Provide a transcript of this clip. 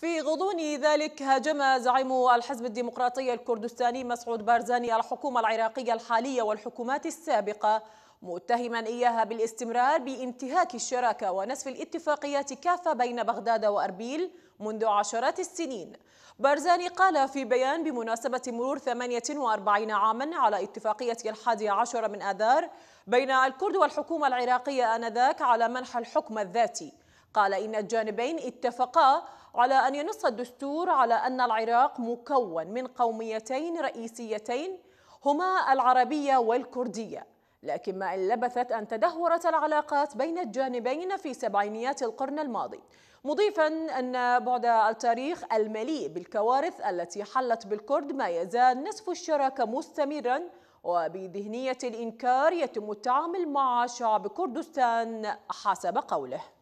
في غضون ذلك هاجم زعيم الحزب الديمقراطي الكردستاني مسعود بارزاني الحكومة العراقية الحالية والحكومات السابقة متهما إياها بالاستمرار بانتهاك الشراكة ونسف الاتفاقيات كافة بين بغداد وأربيل منذ عشرات السنين بارزاني قال في بيان بمناسبة مرور 48 عاما على اتفاقية الحادي عشر من آذار بين الكرد والحكومة العراقية آنذاك على منح الحكم الذاتي قال إن الجانبين اتفقا على أن ينص الدستور على أن العراق مكون من قوميتين رئيسيتين هما العربية والكردية لكن ما إن لبثت أن تدهورت العلاقات بين الجانبين في سبعينيات القرن الماضي مضيفا أن بعد التاريخ المليء بالكوارث التي حلت بالكرد ما يزال نصف الشراكة مستمرا وبذهنية الإنكار يتم التعامل مع شعب كردستان حسب قوله